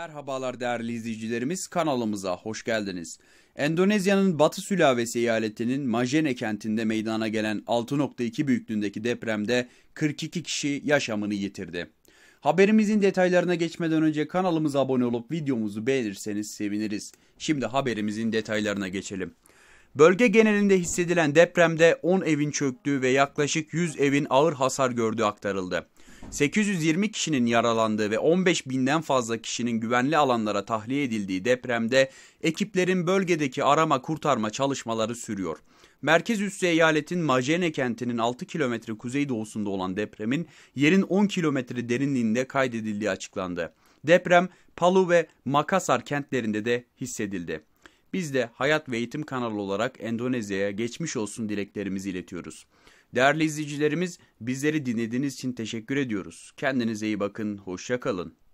Merhabalar değerli izleyicilerimiz kanalımıza hoş geldiniz. Endonezya'nın Batı Sülavesi eyaletinin Majene kentinde meydana gelen 6.2 büyüklüğündeki depremde 42 kişi yaşamını yitirdi. Haberimizin detaylarına geçmeden önce kanalımıza abone olup videomuzu beğenirseniz seviniriz. Şimdi haberimizin detaylarına geçelim. Bölge genelinde hissedilen depremde 10 evin çöktüğü ve yaklaşık 100 evin ağır hasar gördüğü aktarıldı. 820 kişinin yaralandığı ve 15 binden fazla kişinin güvenli alanlara tahliye edildiği depremde ekiplerin bölgedeki arama kurtarma çalışmaları sürüyor. Merkez üssü eyaletin Majene kentinin 6 kilometre kuzeydoğusunda olan depremin yerin 10 kilometre derinliğinde kaydedildiği açıklandı. Deprem Palu ve Makasar kentlerinde de hissedildi. Biz de Hayat ve Eğitim kanalı olarak Endonezya'ya geçmiş olsun dileklerimizi iletiyoruz. Değerli izleyicilerimiz bizleri dinlediğiniz için teşekkür ediyoruz. Kendinize iyi bakın, hoşça kalın.